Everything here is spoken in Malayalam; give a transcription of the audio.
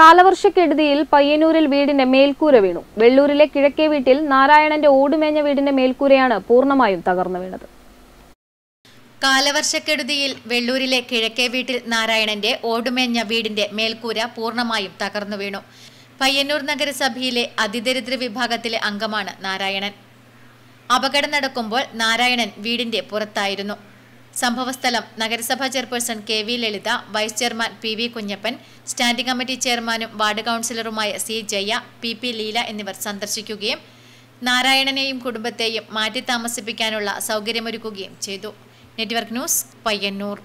കാലവർഷക്കെടുതിയിൽ പയ്യന്നൂരിൽ വീടിന്റെ മേൽക്കൂര വീണു വെള്ളൂരിലെ കിഴക്കേ വീട്ടിൽ നാരായണന്റെ ഓടുമേഞ്ഞ വീടിന്റെ മേൽക്കൂരയാണ് പൂർണ്ണമായും തകർന്നു വീണത് കാലവർഷക്കെടുതിയിൽ വെള്ളൂരിലെ കിഴക്കേ വീട്ടിൽ നാരായണന്റെ ഓടുമേഞ്ഞ വീടിന്റെ മേൽക്കൂര പൂർണ്ണമായും തകർന്നു വീണു പയ്യന്നൂർ നഗരസഭയിലെ അതിദരിദ്ര വിഭാഗത്തിലെ അംഗമാണ് നാരായണൻ അപകടം നടക്കുമ്പോൾ നാരായണൻ വീടിന്റെ പുറത്തായിരുന്നു സംഭവസ്ഥലം നഗരസഭാ chairperson K V Lalitha vice chairman P V Kunhappan standing committee ചെയർമാനും വാർഡ് കൗൺസിലറുമായ C Jaya P P Leela എന്നിവർ സന്ദർശിക്കുകയും നാരായണനെയും കുടുംബത്തെയും മാറ്റി താമസിപ്പിക്കാനുള്ള സൗകര്യമൊരുക്കുകയും ചെയ്തു നെറ്റ്വർക്ക് ന്യൂസ് പയ്യന്നൂർ